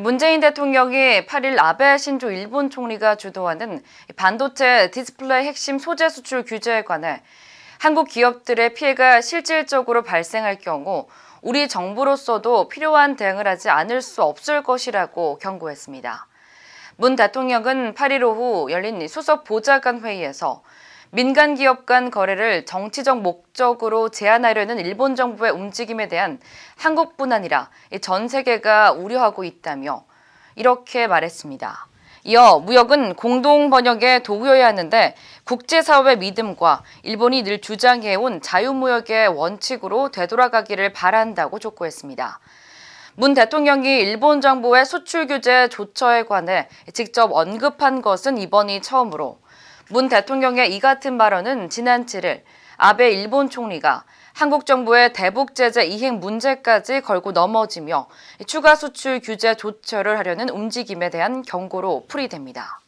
문재인 대통령이 8일 아베 신조 일본 총리가 주도하는 반도체 디스플레이 핵심 소재 수출 규제에 관해 한국 기업들의 피해가 실질적으로 발생할 경우 우리 정부로서도 필요한 대응을 하지 않을 수 없을 것이라고 경고했습니다. 문 대통령은 8일 오후 열린 수석 보좌관 회의에서 민간 기업 간 거래를 정치적 목적으로 제한하려는 일본 정부의 움직임에 대한 한국뿐 아니라 전 세계가 우려하고 있다며 이렇게 말했습니다. 이어 무역은 공동 번역에 도구여야 하는데 국제사업의 믿음과 일본이 늘 주장해온 자유무역의 원칙으로 되돌아가기를 바란다고 촉구했습니다. 문 대통령이 일본 정부의 수출 규제 조처에 관해 직접 언급한 것은 이번이 처음으로 문 대통령의 이 같은 발언은 지난 7일 아베 일본 총리가 한국 정부의 대북 제재 이행 문제까지 걸고 넘어지며 추가 수출 규제 조처를 하려는 움직임에 대한 경고로 풀이됩니다.